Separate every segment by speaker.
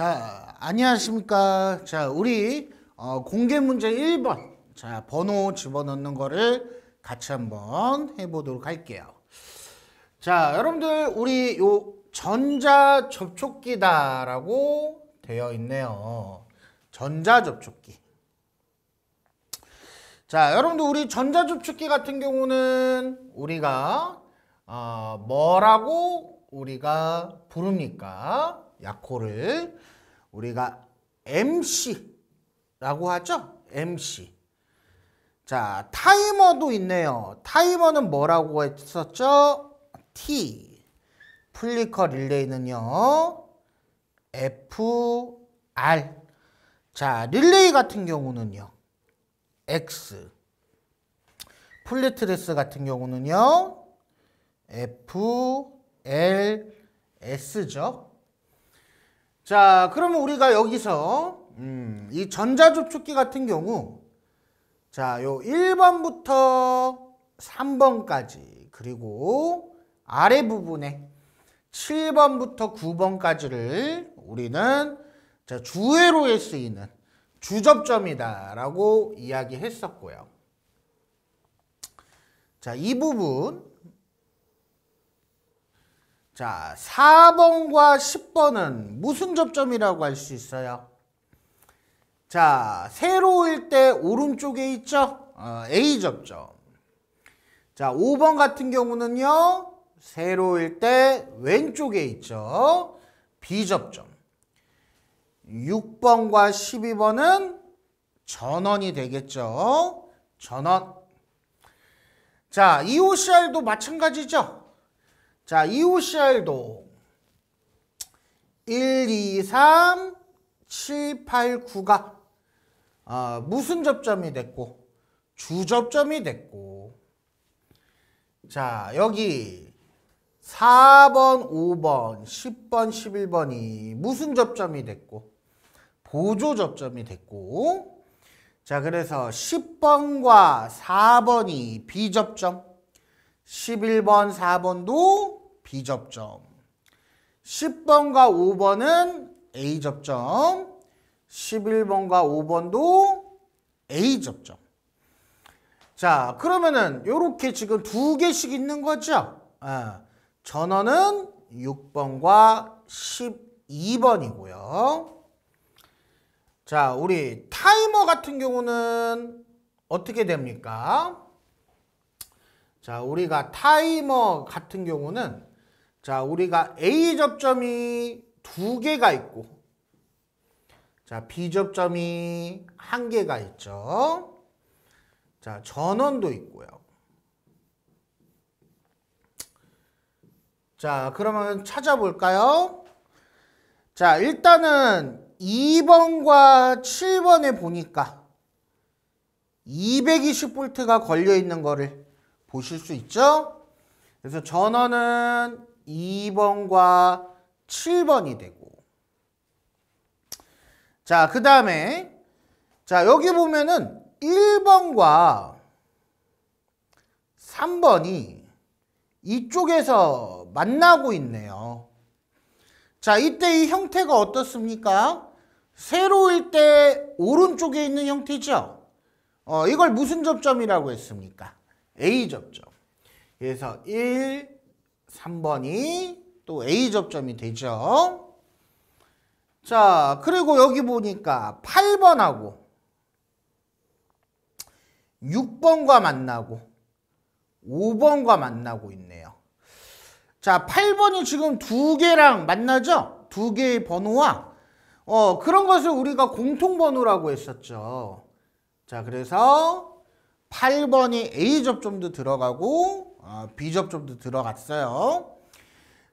Speaker 1: 자, 안녕하십니까. 자, 우리 어, 공개 문제 1번. 자, 번호 집어넣는 거를 같이 한번 해보도록 할게요. 자, 여러분들 우리 요 전자 접촉기다라고 되어 있네요. 전자 접촉기. 자, 여러분들 우리 전자 접촉기 같은 경우는 우리가 어, 뭐라고 우리가 부릅니까? 약호를 우리가 MC라고 하죠. MC. 자, 타이머도 있네요. 타이머는 뭐라고 했었죠? T. 플리커 릴레이는요. F, R. 자, 릴레이 같은 경우는요. X. 플리트레스 같은 경우는요. F, L, S죠. 자, 그러면 우리가 여기서 음, 이 전자접촉기 같은 경우 자, 요 1번부터 3번까지 그리고 아래 부분에 7번부터 9번까지를 우리는 자, 주회로에 쓰이는 주접점이다라고 이야기했었고요. 자, 이 부분 자, 4번과 10번은 무슨 접점이라고 할 수 있어요? 자, 세로일 때 오른쪽에 있죠? 어, A 접점. 자, 5번 같은 경우는요. 세로일 때 왼쪽에 있죠? B 접점. 6번과 12번은 전원이 되겠죠? 전원. 자, EOCR도 마찬가지죠? 자, e o c 도 1, 2, 3, 7, 8, 9가 어, 무슨 접점이 됐고 주접점이 됐고 자, 여기 4번, 5번, 10번, 11번이 무슨 접점이 됐고 보조 접점이 됐고 자, 그래서 10번과 4번이 비접점 11번, 4번도 B접점 10번과 5번은 A접점 11번과 5번도 A접점 자 그러면은 이렇게 지금 두 개씩 있는 거죠 아, 전원은 6번과 12번이고요 자 우리 타이머 같은 경우는 어떻게 됩니까? 자 우리가 타이머 같은 경우는 자, 우리가 A 접점이 두 개가 있고 자, B 접점이 한 개가 있죠. 자, 전원도 있고요. 자, 그러면 찾아볼까요? 자, 일단은 2번과 7번에 보니까 220V가 걸려 있는 거를 보실 수 있죠? 그래서 전원은 2번과 7번이 되고 자, 그 다음에 자, 여기 보면은 1번과 3번이 이쪽에서 만나고 있네요. 자, 이때 이 형태가 어떻습니까? 세로일 때 오른쪽에 있는 형태죠? 어, 이걸 무슨 접점이라고 했습니까? A접점. 그래서 1, 3번이 또 A접점이 되죠. 자, 그리고 여기 보니까 8번하고 6번과 만나고 5번과 만나고 있네요. 자, 8번이 지금 두 개랑 만나죠? 두 개의 번호와 어, 그런 것을 우리가 공통번호라고 했었죠. 자, 그래서 8번이 A접점도 들어가고 아, 비접점도 들어갔어요.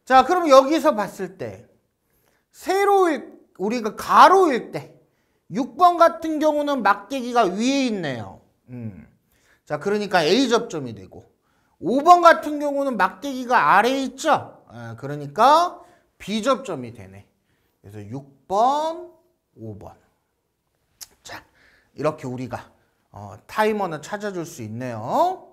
Speaker 1: 자, 그럼 여기서 봤을 때 세로일 우리가 가로일 때 6번 같은 경우는 막대기가 위에 있네요. 음. 자, 그러니까 A 접점이 되고 5번 같은 경우는 막대기가 아래에 있죠. 아, 그러니까 B 접점이 되네. 그래서 6번, 5번. 자, 이렇게 우리가 어, 타이머는 찾아줄 수 있네요.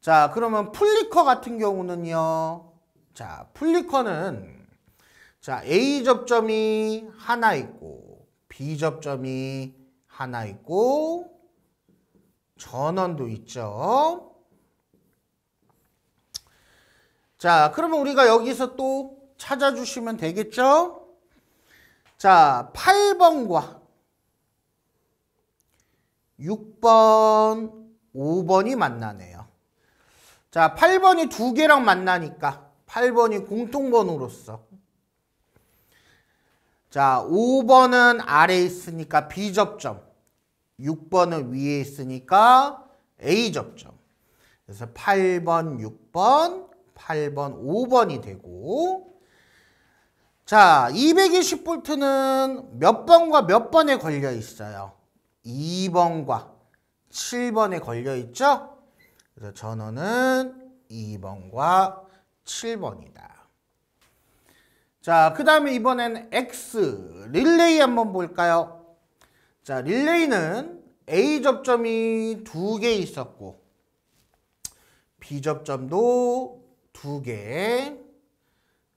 Speaker 1: 자 그러면 플리커 같은 경우는요 자플리커는자 A 접점이 하나 있고 B 접점이 하나 있고 전원도 있죠 자 그러면 우리가 여기서 또 찾아주시면 되겠죠 자 8번과 6번 5번이 만나네 자, 8번이 두 개랑 만나니까 8번이 공통번호로서 자, 5번은 아래에 있으니까 B접점 6번은 위에 있으니까 A접점 그래서 8번, 6번, 8번, 5번이 되고 자, 220V는 몇 번과 몇 번에 걸려 있어요? 2번과 7번에 걸려 있죠? 그래서 전원은 2번과 7번이다. 자, 그 다음에 이번엔 X, 릴레이 한번 볼까요? 자, 릴레이는 A 접점이 두 개 있었고 B 접점도 두 개,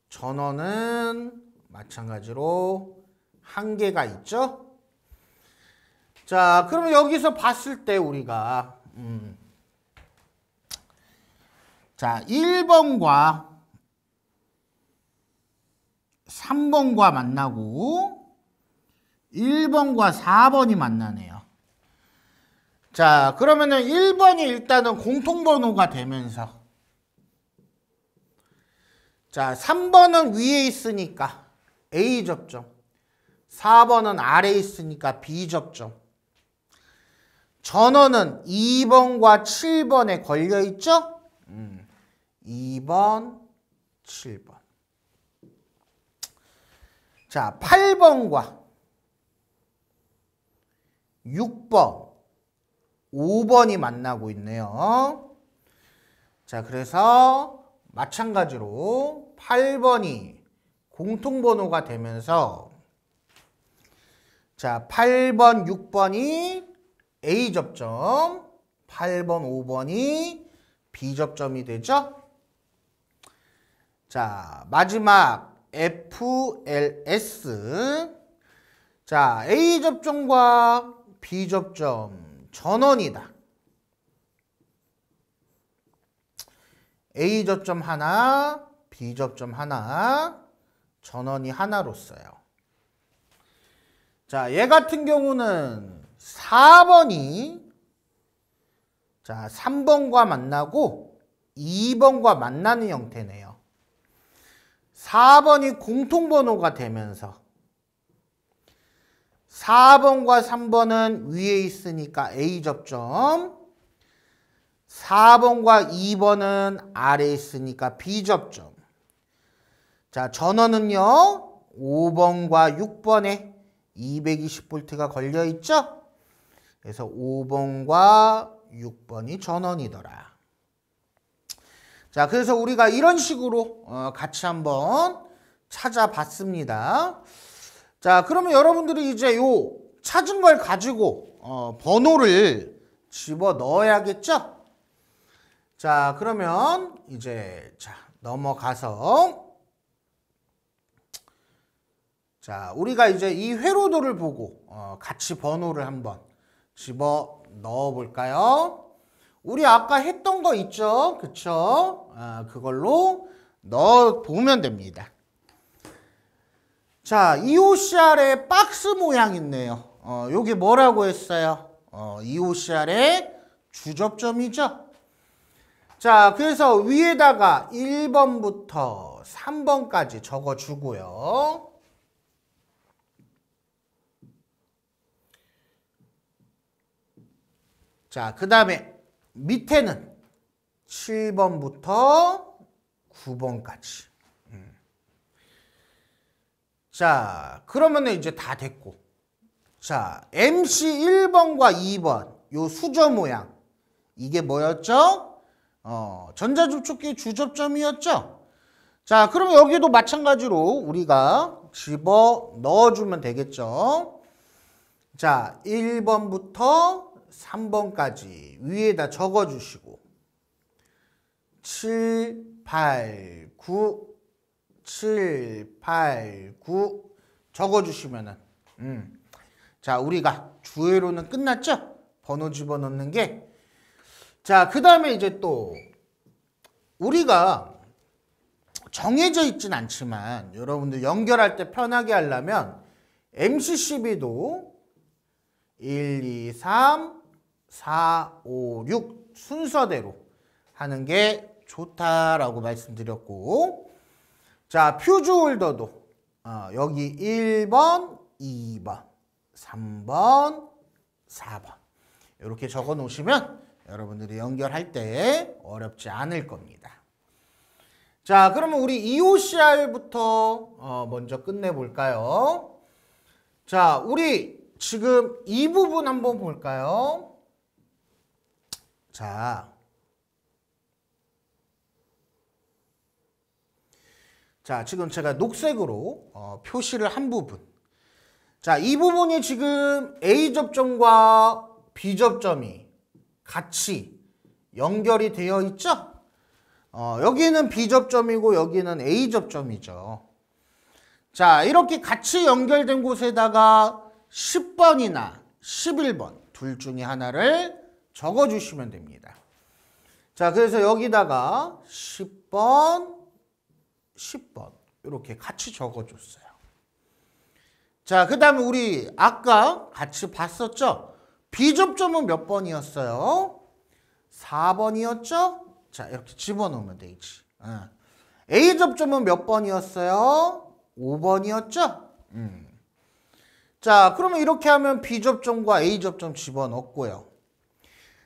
Speaker 1: 전원은 마찬가지로 한 개가 있죠? 자, 그러 여기서 봤을 때 우리가 음, 자, 1번과 3번과 만나고 1번과 4번이 만나네요. 자, 그러면은 1번이 일단은 공통번호가 되면서 자, 3번은 위에 있으니까 A 접점 4번은 아래 에 있으니까 B 접점 전원은 2번과 7번에 걸려있죠? 음. 2번, 7번. 자, 8번과 6번, 5번이 만나고 있네요. 자, 그래서 마찬가지로 8번이 공통번호가 되면서 자, 8번, 6번이 A접점, 8번, 5번이 B접점이 되죠? 자, 마지막 FLS. 자, A 접종과 B 접종 전원이다. A 접점 하나, B 접점 하나, 전원이 하나로 써요. 자, 얘 같은 경우는 4번이 자, 3번과 만나고 2번과 만나는 형태네요. 4번이 공통번호가 되면서 4번과 3번은 위에 있으니까 A접점 4번과 2번은 아래에 있으니까 B접점 자 전원은요 5번과 6번에 220V가 걸려있죠? 그래서 5번과 6번이 전원이더라 자, 그래서 우리가 이런 식으로 어, 같이 한번 찾아봤습니다. 자, 그러면 여러분들이 이제 요 찾은 걸 가지고 어, 번호를 집어 넣어야겠죠? 자, 그러면 이제 자 넘어가서 자, 우리가 이제 이 회로도를 보고 어, 같이 번호를 한번 집어 넣어 볼까요? 우리 아까 했던 거 있죠? 그쵸? 아, 그걸로 넣어 보면 됩니다. 자, EOCR의 박스 모양 있네요. 어, 요게 뭐라고 했어요? 어, EOCR의 주접점이죠. 자, 그래서 위에다가 1번부터 3번까지 적어주고요. 자, 그 다음에 밑에는 7번부터 9번까지. 음. 자, 그러면 이제 다 됐고. 자, MC 1번과 2번, 요 수저 모양. 이게 뭐였죠? 어, 전자접촉기 주접점이었죠? 자, 그럼 여기도 마찬가지로 우리가 집어 넣어주면 되겠죠? 자, 1번부터 3번까지 위에다 적어주시고. 7, 8, 9 7, 8, 9 적어주시면은 음. 자 우리가 주회로는 끝났죠? 번호 집어넣는 게 자그 다음에 이제 또 우리가 정해져 있진 않지만 여러분들 연결할 때 편하게 하려면 MCCB도 1, 2, 3, 4, 5, 6 순서대로 하는 게 좋다라고 말씀드렸고 자 퓨즈홀더도 어, 여기 1번, 2번, 3번, 4번 이렇게 적어 놓으시면 여러분들이 연결할 때 어렵지 않을 겁니다. 자 그러면 우리 EOCR부터 어, 먼저 끝내볼까요? 자 우리 지금 이 부분 한번 볼까요? 자 자, 지금 제가 녹색으로 어, 표시를 한 부분. 자, 이 부분이 지금 A접점과 B접점이 같이 연결이 되어 있죠? 어, 여기는 B접점이고 여기는 A접점이죠. 자, 이렇게 같이 연결된 곳에다가 10번이나 11번 둘 중에 하나를 적어주시면 됩니다. 자, 그래서 여기다가 10번, 10번 이렇게 같이 적어줬어요. 자, 그 다음에 우리 아까 같이 봤었죠? 비접점은 몇 번이었어요? 4번이었죠? 자, 이렇게 집어넣으면 되지. 응. 어. A 접점은 몇 번이었어요? 5번이었죠? 음. 자, 그러면 이렇게 하면 B 접점과 A 접점 집어넣고요.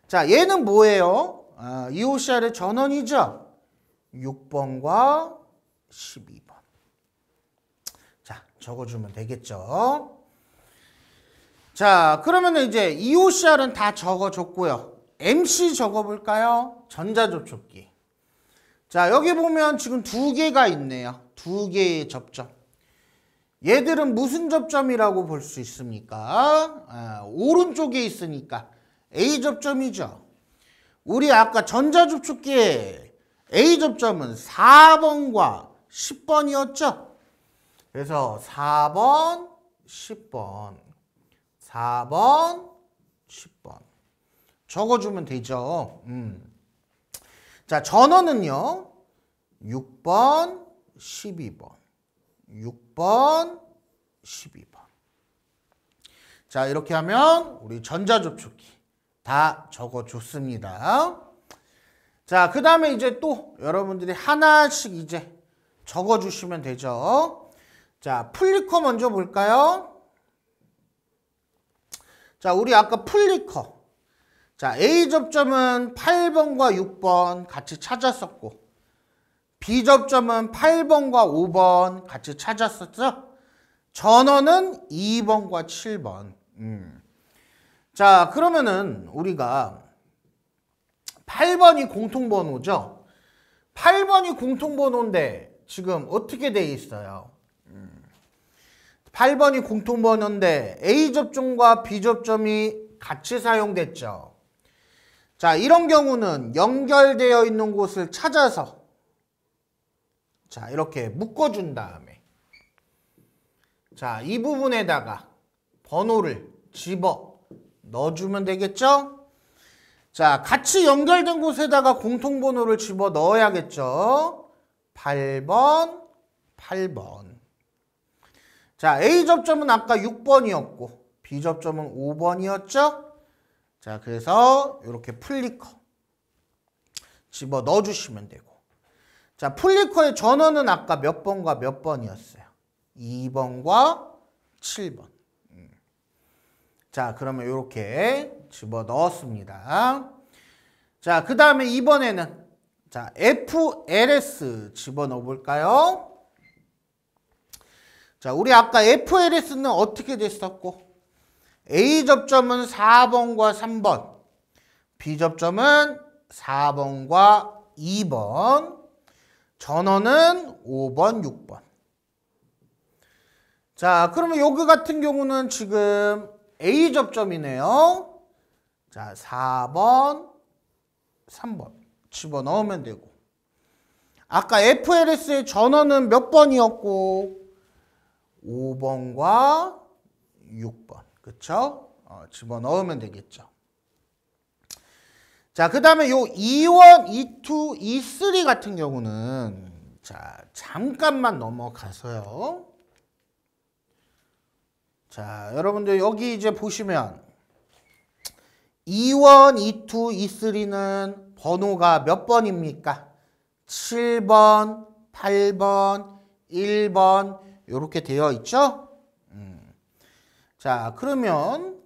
Speaker 1: 자, 얘는 뭐예요? 아, 어, EOCR의 전원이죠? 6번과 12번. 자, 적어주면 되겠죠. 자, 그러면 이제 EOCR은 다 적어줬고요. MC 적어볼까요? 전자접촉기. 자, 여기 보면 지금 두 개가 있네요. 두 개의 접점. 얘들은 무슨 접점이라고 볼 수 있습니까? 아, 오른쪽에 있으니까 A접점이죠. 우리 아까 전자접촉기에 A접점은 4번과 10번이었죠? 그래서 4번, 10번. 4번, 10번. 적어주면 되죠. 음. 자, 전원은요. 6번, 12번. 6번, 12번. 자, 이렇게 하면 우리 전자접촉기 다 적어줬습니다. 자, 그 다음에 이제 또 여러분들이 하나씩 이제 적어주시면 되죠. 자, 플리커 먼저 볼까요? 자, 우리 아까 플리커. 자, A 접점은 8번과 6번 같이 찾았었고 B 접점은 8번과 5번 같이 찾았었죠. 전원은 2번과 7번. 음. 자, 그러면은 우리가 8번이 공통번호죠. 8번이 공통번호인데 지금 어떻게 돼 있어요? 8번이 공통번호인데 A 접점과 B 접점이 같이 사용됐죠. 자, 이런 경우는 연결되어 있는 곳을 찾아서 자, 이렇게 묶어준 다음에 자, 이 부분에다가 번호를 집어 넣어주면 되겠죠? 자, 같이 연결된 곳에다가 공통번호를 집어 넣어야겠죠? 8번, 8번. 자, A 접점은 아까 6번이었고 B 접점은 5번이었죠? 자, 그래서 이렇게 플리커 집어 넣어주시면 되고 자, 플리커의 전원은 아까 몇 번과 몇 번이었어요? 2번과 7번. 음. 자, 그러면 이렇게 집어 넣었습니다. 자, 그 다음에 이번에는 자, FLS 집어넣어 볼까요? 자, 우리 아까 FLS는 어떻게 됐었고? A접점은 4번과 3번, B접점은 4번과 2번, 전원은 5번, 6번. 자, 그러면 요거 같은 경우는 지금 A접점이네요. 자, 4번, 3번. 집어넣으면 되고 아까 FLS의 전원은 몇 번이었고 5번과 6번 그쵸? 어, 집어넣으면 되겠죠. 자, 그 다음에 요 2원, 2 2쓰리 같은 경우는 자, 잠깐만 넘어가서요. 자, 여러분들 여기 이제 보시면 2 1 2, 2 E3는 번호가 몇 번입니까? 7번, 8번, 1번 이렇게 되어 있죠? 음. 자 그러면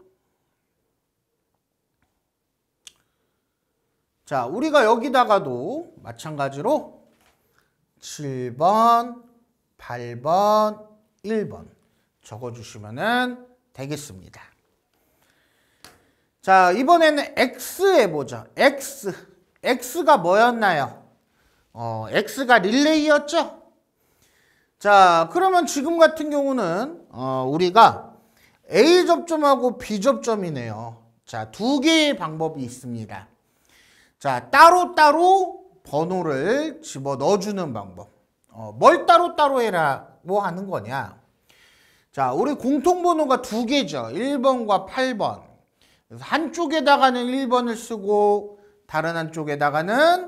Speaker 1: 자 우리가 여기다가도 마찬가지로 7번, 8번, 1번 적어주시면 되겠습니다. 자 이번에는 X 해보죠. X. X가 뭐였나요? 어, X가 릴레이였죠? 자 그러면 지금 같은 경우는 어, 우리가 A 접점하고 B 접점이네요. 자 두 개의 방법이 있습니다. 자 따로따로 번호를 집어넣어주는 방법. 어, 뭘 따로따로 해라뭐 하는 거냐. 자 우리 공통번호가 두 개죠. 1번과 8번. 그래서 한쪽에다가는 1번을 쓰고 다른 한쪽에다가는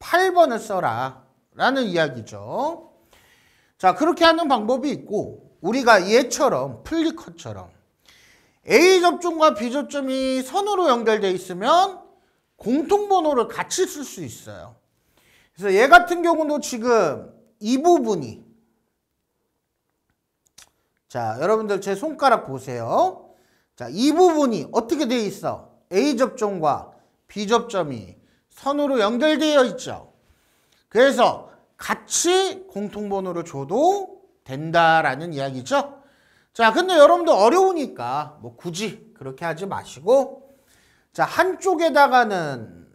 Speaker 1: 8번을 써라 라는 이야기죠. 자 그렇게 하는 방법이 있고 우리가 얘처럼 플리컷처럼 A접종과 B접종이 선으로 연결되어 있으면 공통번호를 같이 쓸 수 있어요. 그래서 얘 같은 경우도 지금 이 부분이 자 여러분들 제 손가락 보세요. 자, 이 부분이 어떻게 되어 있어? a 접점과 B접점이 선으로 연결되어 있죠. 그래서 같이 공통번호를 줘도 된다라는 이야기죠. 자, 근데 여러분도 어려우니까 뭐 굳이 그렇게 하지 마시고 자, 한쪽에다가는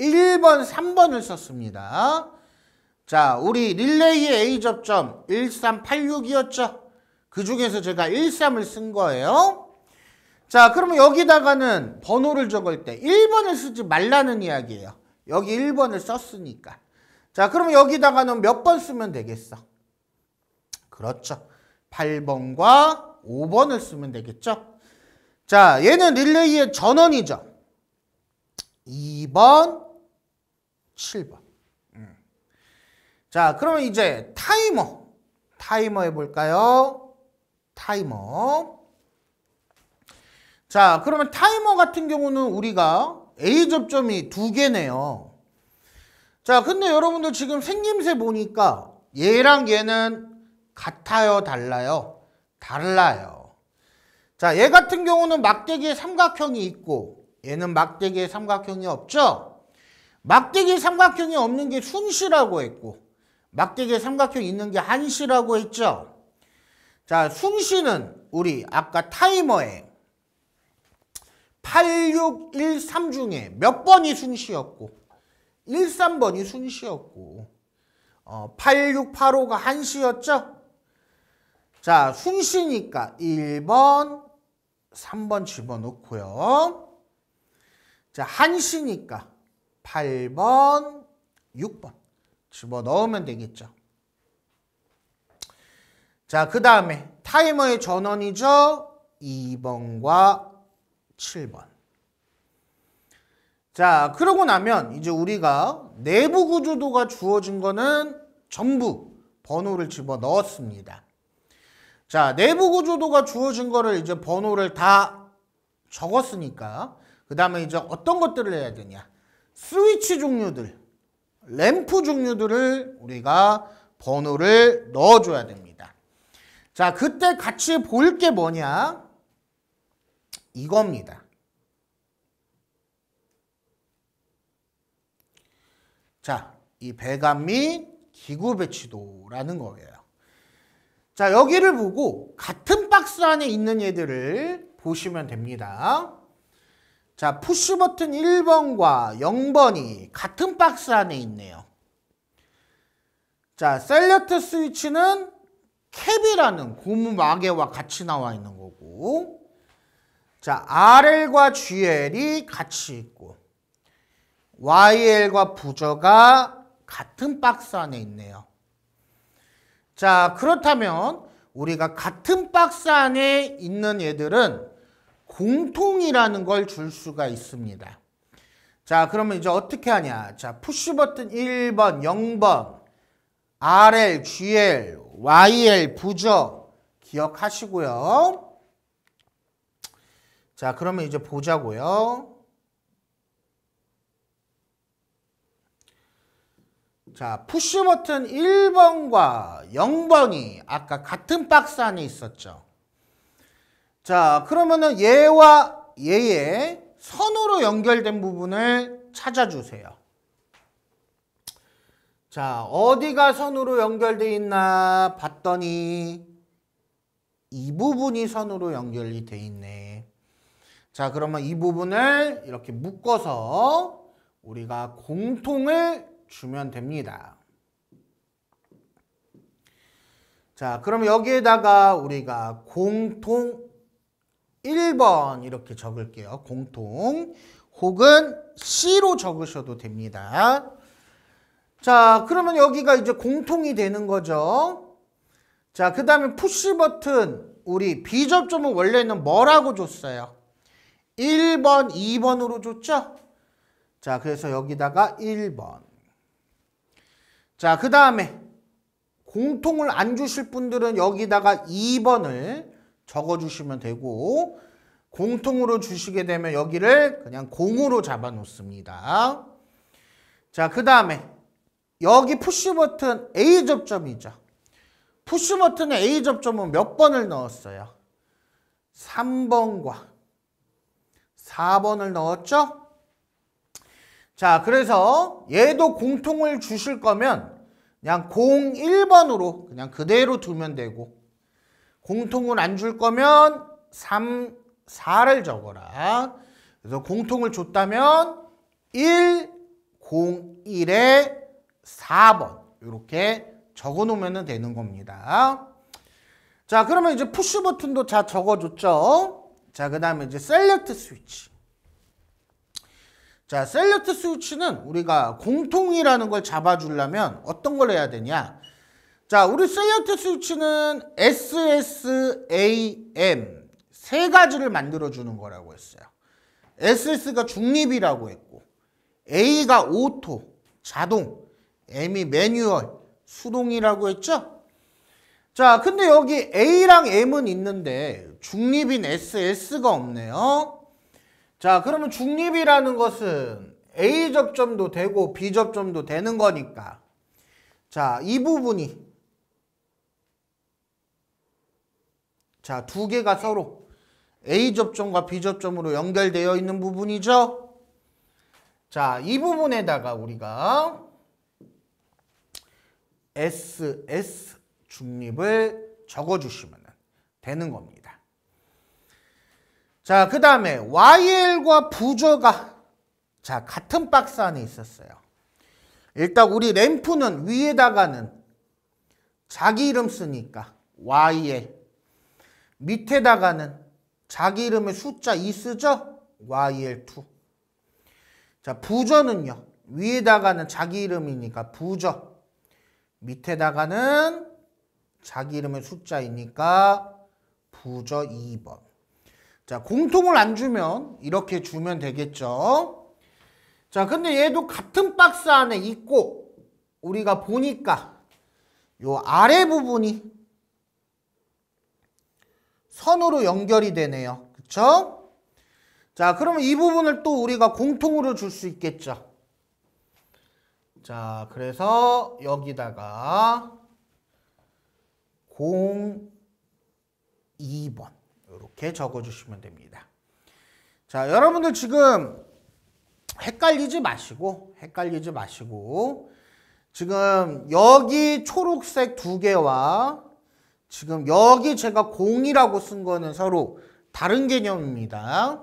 Speaker 1: 1번, 3번을 썼습니다. 자, 우리 릴레이의 A접점 1386이었죠. 그 중에서 제가 13을 쓴 거예요. 자, 그러면 여기다가는 번호를 적을 때 1번을 쓰지 말라는 이야기예요. 여기 1번을 썼으니까. 자, 그러면 여기다가는 몇 번 쓰면 되겠어? 그렇죠. 8번과 5번을 쓰면 되겠죠. 자, 얘는 릴레이의 전원이죠. 2번, 7번. 음. 자, 그러면 이제 타이머. 타이머 해볼까요? 타이머. 자 그러면 타이머 같은 경우는 우리가 A 접점이 두 개네요. 자 근데 여러분들 지금 생김새 보니까 얘랑 얘는 같아요 달라요? 달라요. 자 얘 같은 경우는 막대기에 삼각형이 있고 얘는 막대기에 삼각형이 없죠? 막대기에 삼각형이 없는 게 순시라고 했고 막대기에 삼각형이 있는 게 한시라고 했죠? 자 순시는 우리 아까 타이머에 8613 중에 몇 번이 순시였고 13번이 순시였고 어, 8685가 한시였죠? 자 순시니까 1번 3번 집어넣고요 자 한시니까 8번 6번 집어넣으면 되겠죠 자그 다음에 타이머의 전원이죠 2번과 7번. 자, 그러고 나면 이제 우리가 내부 구조도가 주어진 거는 전부 번호를 집어 넣었습니다. 자, 내부 구조도가 주어진 거를 이제 번호를 다 적었으니까 그 다음에 이제 어떤 것들을 해야 되냐. 스위치 종류들, 램프 종류들을 우리가 번호를 넣어줘야 됩니다. 자, 그때 같이 볼 게 뭐냐. 이겁니다. 자, 이 배감 및 기구 배치도라는 거예요. 자, 여기를 보고 같은 박스 안에 있는 얘들을 보시면 됩니다. 자, 푸시 버튼 1번과 0번이 같은 박스 안에 있네요. 자, 셀렉트 스위치는 캡이라는 고무 마개와 같이 나와 있는 거고 자, RL과 GL이 같이 있고 YL과 부저가 같은 박스 안에 있네요. 자, 그렇다면 우리가 같은 박스 안에 있는 얘들은 공통이라는 걸 줄 수가 있습니다. 자, 그러면 이제 어떻게 하냐. 자, 푸시 버튼 1번, 0번, RL, GL, YL, 부저 기억하시고요. 자, 그러면 이제 보자고요. 자, 푸시 버튼 1번과 0번이 아까 같은 박스 안에 있었죠. 자, 그러면은 얘와 얘의 선으로 연결된 부분을 찾아주세요. 자, 어디가 선으로 연결되어 있나 봤더니 이 부분이 선으로 연결이 되어 있네. 자 그러면 이 부분을 이렇게 묶어서 우리가 공통을 주면 됩니다. 자 그럼 여기에다가 우리가 공통 1번 이렇게 적을게요. 공통 혹은 C로 적으셔도 됩니다. 자 그러면 여기가 이제 공통이 되는 거죠. 자 그 다음에 푸시 버튼 우리 B접점은 원래는 뭐라고 줬어요? 1번, 2번으로 줬죠? 자, 그래서 여기다가 1번. 자, 그 다음에 공통을 안 주실 분들은 여기다가 2번을 적어주시면 되고 공통으로 주시게 되면 여기를 그냥 공으로 잡아놓습니다. 자, 그 다음에 여기 푸시버튼 A 접점이죠. 푸시버튼의 A 접점은 몇 번을 넣었어요? 3번과 4번을 넣었죠? 자, 그래서 얘도 공통을 주실 거면 그냥 01번으로 그냥 그대로 두면 되고 공통을 안 줄 거면 3, 4를 적어라. 그래서 공통을 줬다면 1, 01에 4번 이렇게 적어놓으면 되는 겁니다. 자, 그러면 이제 푸시 버튼도 다 적어줬죠? 자, 그 다음에 이제 셀렉트 스위치. 자, 셀렉트 스위치는 우리가 공통이라는 걸 잡아주려면 어떤 걸 해야 되냐. 자, 우리 셀렉트 스위치는 SSAM 세 가지를 만들어주는 거라고 했어요. SS가 중립이라고 했고, A가 오토, 자동, M이 매뉴얼, 수동이라고 했죠? 자, 근데 여기 A랑 M은 있는데 중립인 S, S가 없네요. 자, 그러면 중립이라는 것은 A 접점도 되고 B 접점도 되는 거니까 자, 이 부분이 자, 두 개가 서로 A 접점과 B 접점으로 연결되어 있는 부분이죠. 자, 이 부분에다가 우리가 S, S, 중립을 적어주시면 되는 겁니다. 자, 그 다음에 YL과 부저가 자 같은 박스 안에 있었어요. 일단 우리 램프는 위에다가는 자기 이름 쓰니까 YL 밑에다가는 자기 이름의 숫자 2 쓰죠? YL2 자 부저는요 위에다가는 자기 이름이니까 부저 밑에다가는 자기 이름의 숫자이니까 부저 2번. 자, 공통을 안 주면 이렇게 주면 되겠죠. 자, 근데 얘도 같은 박스 안에 있고 우리가 보니까 요 아래 부분이 선으로 연결이 되네요. 그쵸? 자, 그러면 이 부분을 또 우리가 공통으로 줄 수 있겠죠. 자, 그래서 여기다가 02번 이렇게 적어주시면 됩니다. 자 여러분들 지금 헷갈리지 마시고 헷갈리지 마시고 지금 여기 초록색 두 개와 지금 여기 제가 0이라고 쓴 거는 서로 다른 개념입니다.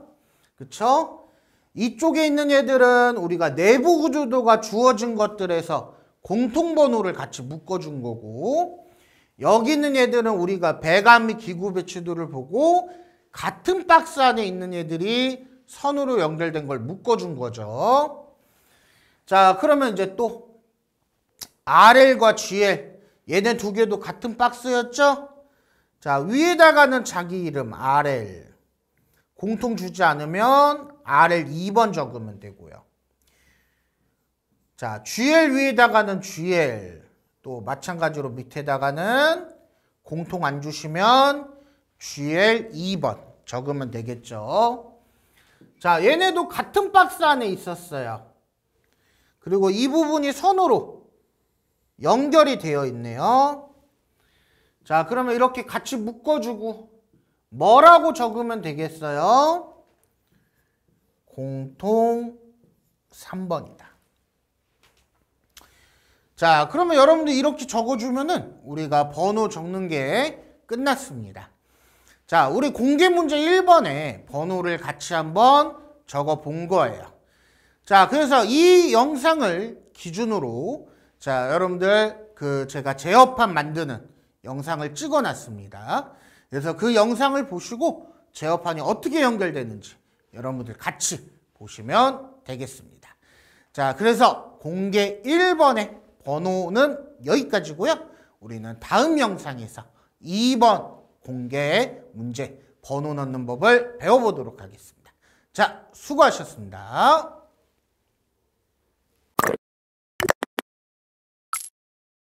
Speaker 1: 그쵸? 이쪽에 있는 애들은 우리가 내부 구조도가 주어진 것들에서 공통번호를 같이 묶어준 거고 여기 있는 얘들은 우리가 배관 및 기구 배치도를 보고 같은 박스 안에 있는 얘들이 선으로 연결된 걸 묶어준 거죠. 자 그러면 이제 또 RL과 GL 얘네 두 개도 같은 박스였죠? 자 위에다가는 자기 이름 RL 공통 주지 않으면 RL 2번 적으면 되고요. 자 GL 위에다가는 GL 또 마찬가지로 밑에다가는 공통 안 주시면 GL 2번 적으면 되겠죠. 자, 얘네도 같은 박스 안에 있었어요. 그리고 이 부분이 선으로 연결이 되어 있네요. 자, 그러면 이렇게 같이 묶어주고 뭐라고 적으면 되겠어요? 공통 3번이다. 자 그러면 여러분들 이렇게 적어주면은 우리가 번호 적는 게 끝났습니다. 자 우리 공개 문제 1번에 번호를 같이 한번 적어 본 거예요. 자 그래서 이 영상을 기준으로 자 여러분들 그 제가 제어판 만드는 영상을 찍어 놨습니다. 그래서 그 영상을 보시고 제어판이 어떻게 연결되는지 여러분들 같이 보시면 되겠습니다. 자 그래서 공개 1번에 번호는 여기까지고요. 우리는 다음 영상에서 2번 공개 문제 번호 넣는 법을 배워보도록 하겠습니다. 자, 수고하셨습니다.